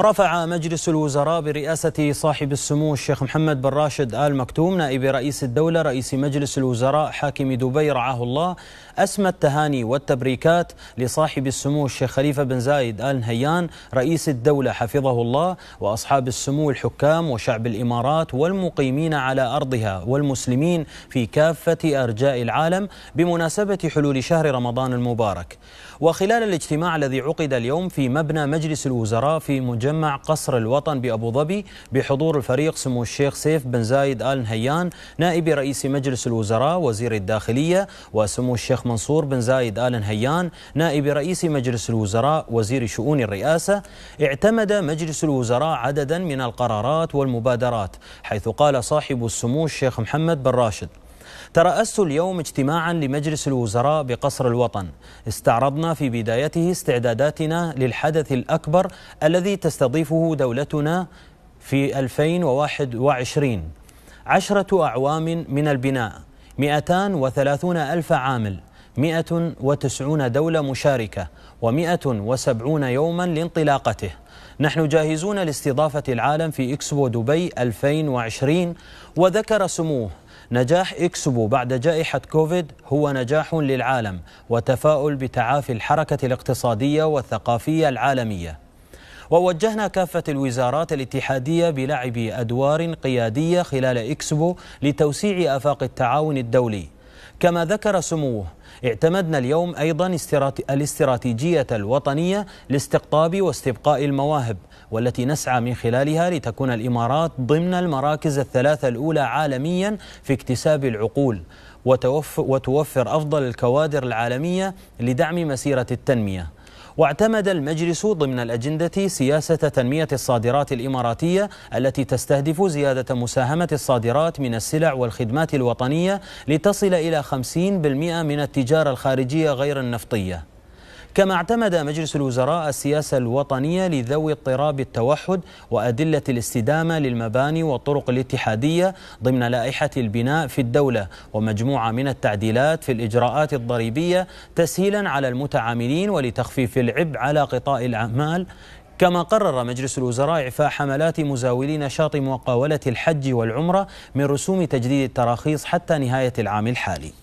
رفع مجلس الوزراء برئاسة صاحب السمو الشيخ محمد بن راشد آل مكتوم نائب رئيس الدولة رئيس مجلس الوزراء حاكم دبي رعاه الله أسمى التهاني والتبريكات لصاحب السمو الشيخ خليفة بن زايد آل نهيان رئيس الدولة حفظه الله وأصحاب السمو الحكام وشعب الإمارات والمقيمين على أرضها والمسلمين في كافة أرجاء العالم بمناسبة حلول شهر رمضان المبارك وخلال الاجتماع الذي عقد اليوم في مبنى مجلس الوزراء في مجمع قصر الوطن بأبو ظبي بحضور الفريق سمو الشيخ سيف بن زايد آل نهيان نائب رئيس مجلس الوزراء وزير الداخلية وسمو الشيخ منصور بن زايد آل نهيان نائب رئيس مجلس الوزراء وزير شؤون الرئاسة اعتمد مجلس الوزراء عددا من القرارات والمبادرات حيث قال صاحب السمو الشيخ محمد بن راشد ترأست اليوم اجتماعا لمجلس الوزراء بقصر الوطن استعرضنا في بدايته استعداداتنا للحدث الأكبر الذي تستضيفه دولتنا في 2021 عشرة أعوام من البناء 230 ألف عامل 190 دولة مشاركة و170 يوما لانطلاقته نحن جاهزون لاستضافة العالم في إكسبو دبي 2020 وذكر سموه نجاح إكسبو بعد جائحة كوفيد هو نجاح للعالم وتفاؤل بتعافي الحركة الاقتصادية والثقافية العالمية ووجهنا كافة الوزارات الاتحادية بلعب أدوار قيادية خلال إكسبو لتوسيع آفاق التعاون الدولي كما ذكر سموه اعتمدنا اليوم أيضا الاستراتيجية الوطنية لاستقطاب واستبقاء المواهب والتي نسعى من خلالها لتكون الإمارات ضمن المراكز الثلاثة الأولى عالميا في اكتساب العقول وتوفر أفضل الكوادر العالمية لدعم مسيرة التنمية واعتمد المجلس ضمن الأجندة سياسة تنمية الصادرات الإماراتية التي تستهدف زيادة مساهمة الصادرات من السلع والخدمات الوطنية لتصل إلى 50% من التجارة الخارجية غير النفطية كما اعتمد مجلس الوزراء السياسة الوطنية لذوي اضطراب التوحد وأدلة الاستدامة للمباني والطرق الاتحادية ضمن لائحة البناء في الدولة ومجموعة من التعديلات في الإجراءات الضريبية تسهيلا على المتعاملين ولتخفيف العبء على قطاع الأعمال كما قرر مجلس الوزراء إعفاء حملات مزاولي نشاط مقاولة الحج والعمرة من رسوم تجديد التراخيص حتى نهاية العام الحالي